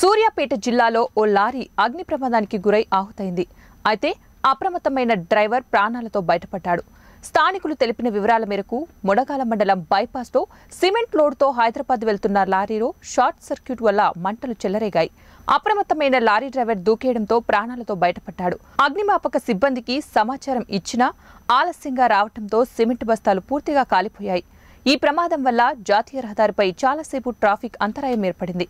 సూర్యాపేట జిల్లాలో ఓ లారీ అగ్ని ప్రమాదానికి గురై ఆహుతైంది అయితే అప్రమత్తమైన డ్రైవర్ ప్రాణాలతో బయటపడ్డాడు స్థానికులు తెలిపిన వివరాల మేరకు ముడగాల మండలం బైపాస్లో సిమెంట్ లోడ్తో హైదరాబాద్ వెళ్తున్న లారీలో షార్ట్ సర్క్యూట్ వల్ల మంటలు చెలరేగాయి అప్రమత్తమైన లారీ డ్రైవర్ దూకేయడంతో ప్రాణాలతో బయటపడ్డాడు అగ్నిమాపక సిబ్బందికి సమాచారం ఇచ్చినా ఆలస్యంగా రావడంతో సిమెంట్ బస్తాలు పూర్తిగా కాలిపోయాయి ఈ ప్రమాదం వల్ల జాతీయ రహదారిపై చాలాసేపు ట్రాఫిక్ అంతరాయం ఏర్పడింది